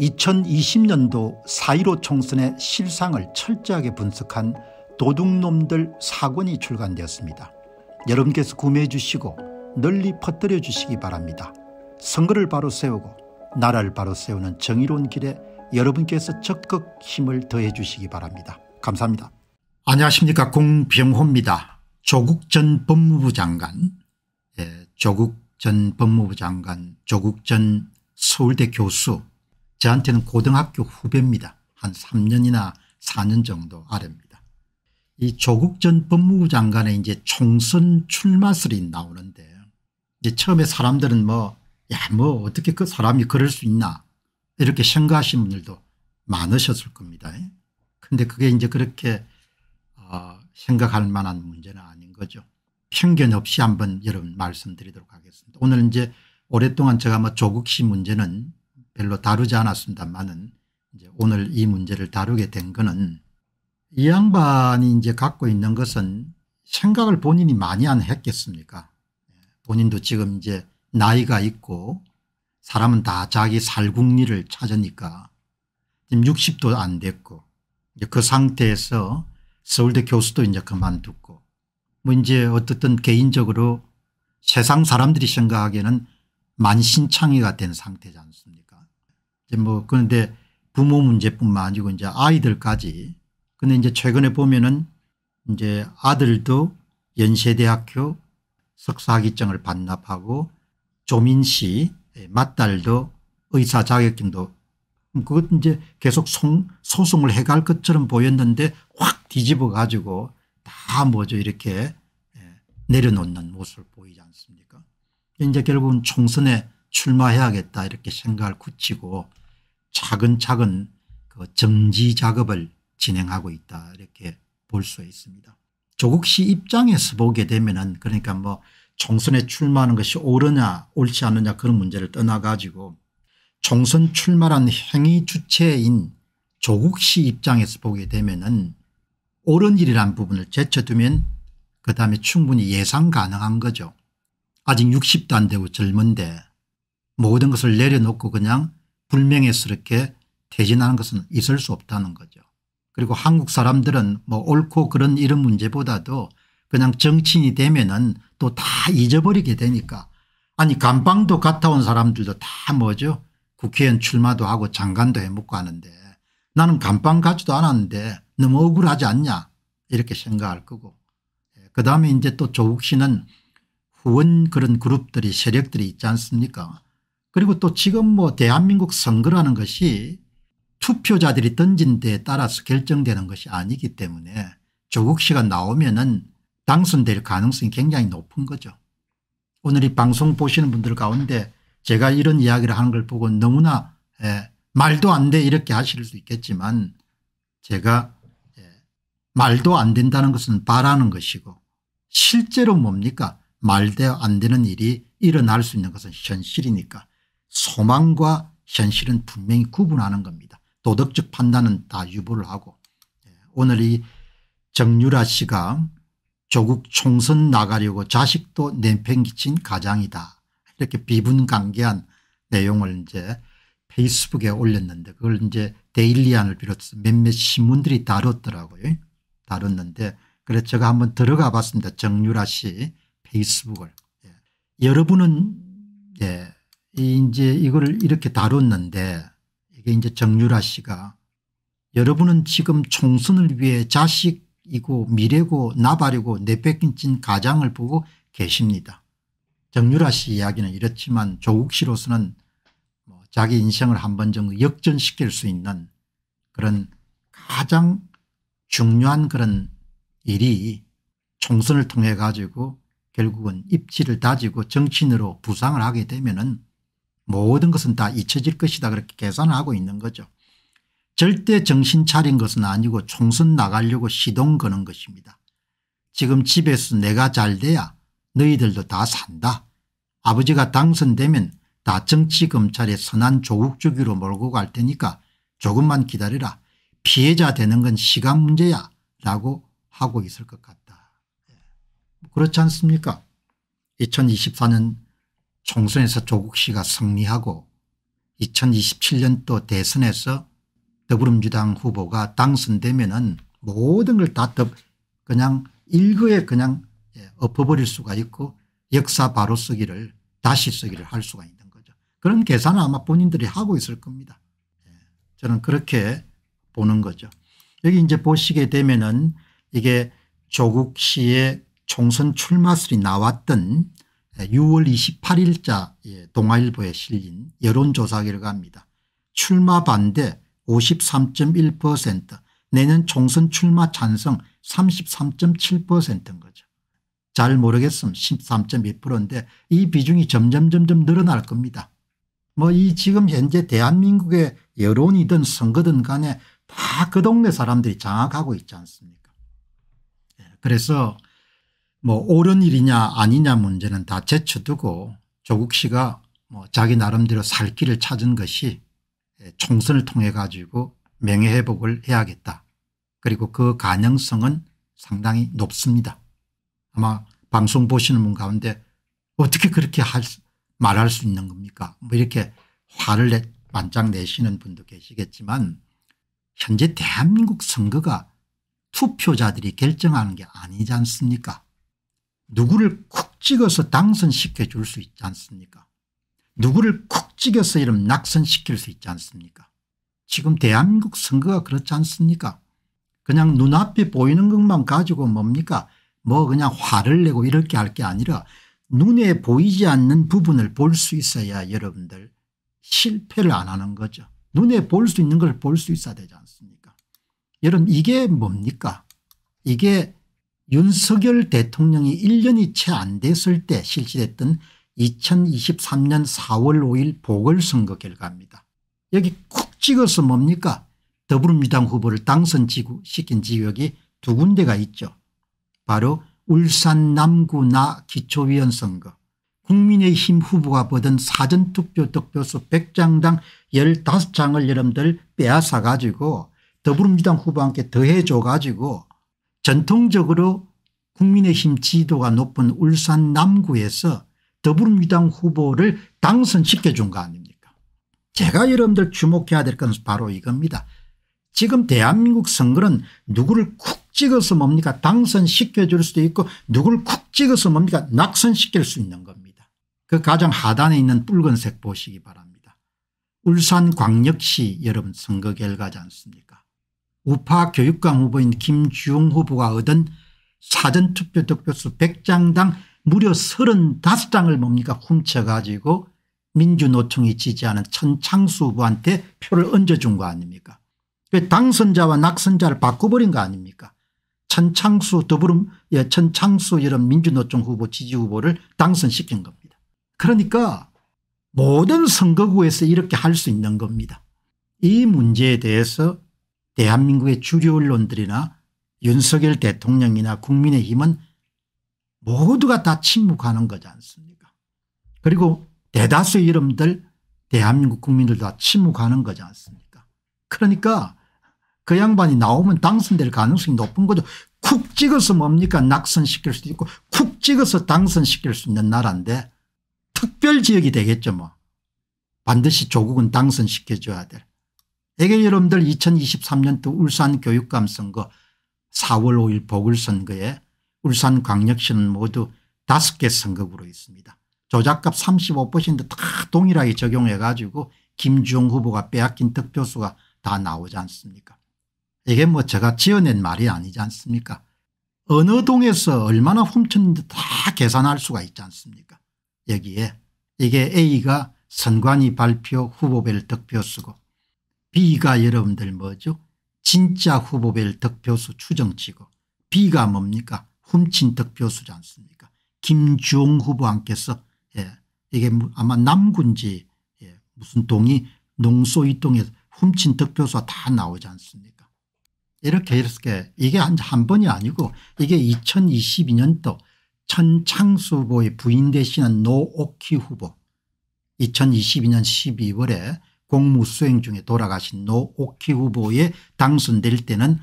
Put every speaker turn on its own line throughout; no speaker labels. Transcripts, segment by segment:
2020년도 4.15 총선의 실상을 철저하게 분석한 도둑놈들 사권이 출간되었습니다. 여러분께서 구매해 주시고 널리 퍼뜨려 주시기 바랍니다. 선거를 바로 세우고 나라를 바로 세우는 정의로운 길에 여러분께서 적극 힘을 더해 주시기 바랍니다. 감사합니다. 안녕하십니까 공병호입니다. 조국 전 법무부 장관 예, 조국 전 법무부 장관 조국 전 서울대 교수 저한테는 고등학교 후배입니다. 한 3년이나 4년 정도 아래입니다. 이 조국 전 법무부 장관의 이제 총선 출마설이 나오는데 이제 처음에 사람들은 뭐, 야, 뭐, 어떻게 그 사람이 그럴 수 있나. 이렇게 생각하신 분들도 많으셨을 겁니다. 근데 그게 이제 그렇게, 어, 생각할 만한 문제는 아닌 거죠. 편견 없이 한번 여러분 말씀드리도록 하겠습니다. 오늘 이제 오랫동안 제가 뭐 조국 씨 문제는 별로 다루지 않았습니다만은 이제 오늘 이 문제를 다루게 된 것은 이 양반이 이제 갖고 있는 것은 생각을 본인이 많이 안 했겠습니까? 본인도 지금 이제 나이가 있고 사람은 다 자기 살궁리를 찾으니까 지금 60도 안 됐고 이제 그 상태에서 서울대 교수도 이제 그만두고 뭐 이제 어떻든 개인적으로 세상 사람들이 생각하기에는 만신창이가 된 상태지 않습니까? 이제 뭐 그런데 부모 문제뿐만 아니고 이제 아이들까지. 근데 이제 최근에 보면은 이제 아들도 연세대학교 석사학위증을 반납하고 조민 씨 맏딸도 예, 의사 자격증도 음, 그것 이제 계속 소송을 해갈 것처럼 보였는데 확 뒤집어 가지고 다 뭐죠 이렇게 예, 내려놓는 모습을 보이지 않습니까 이제 결국은 총선에 출마해야겠다 이렇게 생각을 굳히고 차근차근 그 정지 작업을 진행하고 있다 이렇게 볼 수 있습니다. 조국 씨 입장에서 보게 되면은 그러니까 뭐 총선에 출마하는 것이 옳으냐 옳지 않느냐 그런 문제를 떠나가지고 총선 출마란 행위 주체인 조국 씨 입장에서 보게 되면은 옳은 일이란 부분을 제쳐두면 그 다음에 충분히 예상 가능한 거죠. 아직 60도 안 되고 젊은데 모든 것을 내려놓고 그냥 불명예스럽게 대진하는 것은 있을 수 없다는 거죠. 그리고 한국 사람들은 뭐 옳고 그런 이런 문제보다도 그냥 정치인이 되면은 또 다 잊어버리게 되니까 아니 감방도 갔다 온 사람들도 다 뭐죠 국회의원 출마도 하고 장관도 해먹고 하는데 나는 감방 가지도 않았는데 너무 억울하지 않냐 이렇게 생각할 거고 예, 그다음에 이제 또 조국 씨는 후원 그런 그룹들이 세력들이 있지 않습니까 그리고 또 지금 뭐 대한민국 선거라는 것이 투표자들이 던진 데에 따라서 결정되는 것이 아니기 때문에 조국 씨가 나오면은 당선될 가능성이 굉장히 높은 거죠. 오늘 이 방송 보시는 분들 가운데 제가 이런 이야기를 하는 걸 보고 너무나 예, 말도 안 돼 이렇게 하실 수 있겠지만 제가 예, 말도 안 된다는 것은 바라는 것이고 실제로 뭡니까 말도 안 되는 일이 일어날 수 있는 것은 현실이니까 소망과 현실은 분명히 구분하는 겁니다. 도덕적 판단은 다 유보를 하고 예, 오늘 이 정유라 씨가 조국 총선 나가려고 자식도 내팽기친 가장이다 이렇게 비분강개한 내용을 이제 페이스북에 올렸는데 그걸 이제 데일리안을 비롯해서 몇몇 신문들이 다뤘더라고요. 다뤘는데 그래서 제가 한번 들어가 봤습니다. 정유라 씨 페이스북을. 예. 여러분은 예. 이제 이거를 이렇게 다뤘는데 이게 이제 정유라 씨가 여러분은 지금 총선을 위해 자식이고 미래고 나발이고 내뺏긴 가장을 보고 계십니다. 정유라 씨 이야기는 이렇지만 조국 씨로서는 뭐 자기 인생을 한 번 정도 역전시킬 수 있는 그런 가장 중요한 그런 일이 총선을 통해 가지고 결국은 입지를 다지고 정치인으로 부상을 하게 되면은 모든 것은 다 잊혀질 것이다 그렇게 계산을 하고 있는 거죠. 절대 정신 차린 것은 아니고 총선 나가려고 시동 거는 것입니다. 지금 집에서 내가 잘 돼야 너희들도 다 산다. 아버지가 당선되면 다 정치검찰의 선한 조국 주기로 몰고 갈 테니까 조금만 기다리라. 피해자 되는 건 시간 문제야 라고 하고 있을 것 같다. 예. 그렇지 않습니까 2024년 총선에서 조국 씨가 승리하고 2027년도 대선에서 더불어민주당 후보가 당선되면은 모든 걸 다 그냥 일거에 그냥 예, 엎어버릴 수가 있고 역사 바로 쓰기를 다시 쓰기를 할 수가 있는 거죠. 그런 계산을 아마 본인들이 하고 있을 겁니다. 예, 저는 그렇게 보는 거죠. 여기 이제 보시게 되면은 이게 조국 씨의 총선 출마설이 나왔던 6월 28일자 예, 동아일보에 실린 여론조사 결과입니다. 출마 반대 53.1% 내년 총선 출마 찬성 33.7%인 거죠. 잘 모르겠음 13.2%인데 이 비중이 점점 점점 늘어날 겁니다. 뭐 이 지금 현재 대한민국의 여론이든 선거든 간에 다 그 동네 사람들이 장악하고 있지 않습니까 예, 그래서 뭐 옳은 일이냐 아니냐 문제는 다 제쳐두고 조국 씨가 뭐 자기 나름대로 살 길을 찾은 것이 총선을 통해 가지고 명예회복을 해야겠다. 그리고 그 가능성은 상당히 높습니다. 아마 방송 보시는 분 가운데 어떻게 그렇게 할 수, 말할 수 있는 겁니까 뭐 이렇게 화를 내, 반짝 내시는 분도 계시겠지만 현재 대한민국 선거가 투표자들이 결정하는 게 아니지 않습니까 누구를 쿡 찍어서 당선시켜 줄 수 있지 않습니까 누구를 쿡 찍어서 이름 낙선시킬 수 있지 않습니까 지금 대한민국 선거가 그렇지 않습니까 그냥 눈앞에 보이는 것만 가지고 뭡니까 뭐 그냥 화를 내고 이렇게 할 게 아니라 눈에 보이지 않는 부분을 볼 수 있어야 여러분들 실패를 안 하는 거죠. 눈에 볼 수 있는 걸 볼 수 있어야 되지 않습니까 여러분 이게 뭡니까 이게 윤석열 대통령이 1년이 채 안 됐을 때 실시됐던 2023년 4월 5일 보궐선거 결과입니다. 여기 콕 찍어서 뭡니까 더불어민주당 후보를 당선시킨 지구 지역이 두 군데가 있죠. 바로 울산 남구나 기초위원 선거 국민의힘 후보가 보던 사전투표 득표수 100장당 15장을 여러분들 빼앗아 가지고 더불어민주당 후보와 함께 더해줘 가지고 전통적으로 국민의힘 지도가 높은 울산 남구에서 더불어민주당 후보를 당선시켜준 거 아닙니까 제가 여러분들 주목해야 될 것은 바로 이겁니다. 지금 대한민국 선거는 누구를 쿡 찍어서 뭡니까 당선시켜줄 수도 있고 누구를 쿡 찍어서 뭡니까 낙선시킬 수 있는 겁니다. 그 가장 하단에 있는 붉은색 보시기 바랍니다. 울산광역시 여러분 선거 결과지 않습니까 우파 교육감 후보인 김주홍 후보가 얻은 사전투표 득표수 100장당 무려 35장을 뭡니까 훔쳐가지고 민주노총이 지지하는 천창수 후보한테 표를 얹어준 거 아닙니까 그 당선자와 낙선자를 바꿔버린 거 아닙니까 천창수 더불음 예, 천창수 이런 민주노총 후보 지지 후보를 당선시킨 겁니다. 그러니까 모든 선거구에서 이렇게 할 수 있는 겁니다. 이 문제에 대해서 대한민국의 주류 언론들이나 윤석열 대통령이나 국민의힘은 모두가 다 침묵하는 거지 않습니까 그리고 대다수 이름들 대한민국 국민들 다 침묵하는 거지 않습니까 그러니까 그 양반이 나오면 당선될 가능성이 높은 거죠 쿡 찍어서 뭡니까 낙선시킬 수도 있고 쿡 찍어서 당선시킬 수 있는 나라인데 특별지역이 되겠죠 뭐 반드시 조국은 당선시켜줘야 될 애견 여러분들 2023년도 울산교육감 선거 4월 5일 보궐선거에 울산광역시는 모두 5개 선거구로 있습니다. 조작값 35%다 동일하게 적용해 가지고 김주영 후보가 빼앗긴 득표수가 다 나오지 않습니까 이게 뭐 제가 지어낸 말이 아니지 않습니까 어느 동에서 얼마나 훔쳤는지 다 계산할 수가 있지 않습니까 여기에 이게 A가 선관위 발표 후보별 득표수고 B가 여러분들 뭐죠 진짜 후보별 득표수 추정치고 B가 뭡니까 훔친 득표수지 않습니까 김주홍 후보한께서 예, 이게 아마 남군지 예, 무슨 동이 농소이동에서 훔친 득표수가 다 나오지 않습니까 이렇게 이렇게 이게 한, 한 번이 아니고 이게 2022년도 천창수 후보의 부인 대신한 노오키 후보 2022년 12월에 공무수행 중에 돌아가신 노오키 후보에 당선될 때는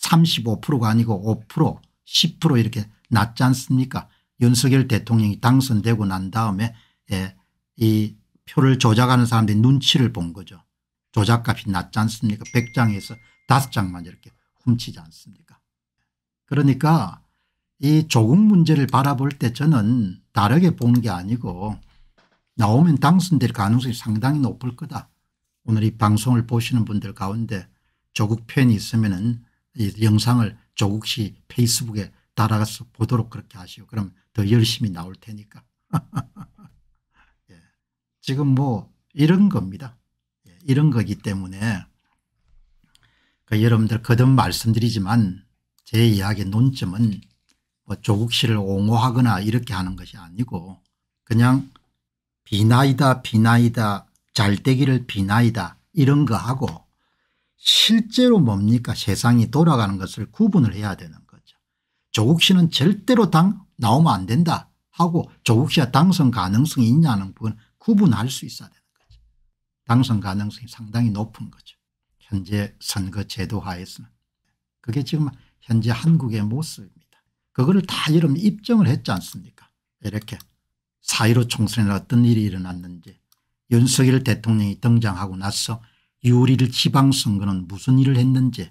35%가 아니고 5% 10% 이렇게 낮지 않습니까 윤석열 대통령이 당선되고 난 다음에 예, 이 표를 조작하는 사람들이 눈치를 본 거죠. 조작값이 낮지 않습니까 100장에서 5장만 이렇게 훔치지 않습니까 그러니까 이 조국 문제를 바라볼 때 저는 다르게 보는 게 아니고 나오면 당선될 가능성이 상당히 높을 거다. 오늘 이 방송을 보시는 분들 가운데 조국 팬이 있으면 은이 영상을 조국 씨 페이스북에 따라가서 보도록 그렇게 하시오. 그럼 더 열심히 나올 테니까. 예. 지금 뭐 이런 겁니다. 예. 이런 거기 때문에 그 여러분들 거듭 말씀드리지만 제 이야기의 논점은 뭐 조국 씨를 옹호하거나 이렇게 하는 것이 아니고 그냥 비나이다 비나이다 잘되기를 비나이다 이런 거 하고 실제로 뭡니까 세상이 돌아가는 것을 구분을 해야 되는 거죠. 조국 씨는 절대로 당 나오면 안 된다 하고 조국 씨가 당선 가능성이 있냐는 부분 구분할 수 있어야 되는 거죠. 당선 가능성이 상당히 높은 거죠. 현재 선거 제도 하에서는. 그게 지금 현재 한국의 모습입니다. 그거를 다 여러분 입증을 했지 않습니까 이렇게 4.15 총선에 어떤 일이 일어났는지 윤석열 대통령이 등장하고 나서 6월 1일 지방선거는 무슨 일을 했는지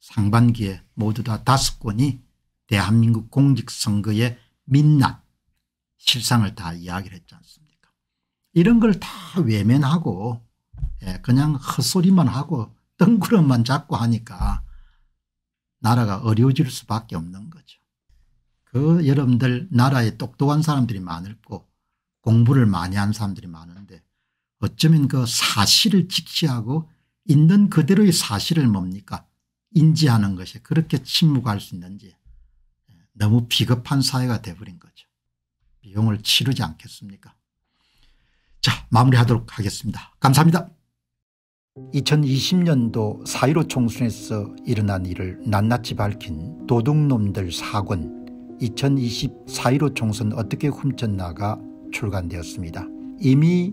상반기에 모두 다 다섯 권이 대한민국 공직선거의 민낯 실상을 다 이야기를 했지 않습니까 이런 걸 다 외면하고 예, 그냥 헛소리만 하고 뜬그름만 잡고 하니까 나라가 어려워질 수밖에 없는 거죠. 그 여러분들 나라에 똑똑한 사람들이 많을 거 공부를 많이 한 사람들이 많을 어쩌면 그 사실을 직시하고 있는 그대로의 사실을 뭡니까 인지하는 것이 그렇게 침묵할 수 있는지 너무 비겁한 사회가 돼버린 거죠. 비용을 치르지 않겠습니까 자 마무리하도록 하겠습니다. 감사합니다. 2020년도 4.15 총선에서 일어난 일을 낱낱이 밝힌 도둑놈들 사권2020 4.15 총선 어떻게 훔쳤나가 출간되었습니다. 이미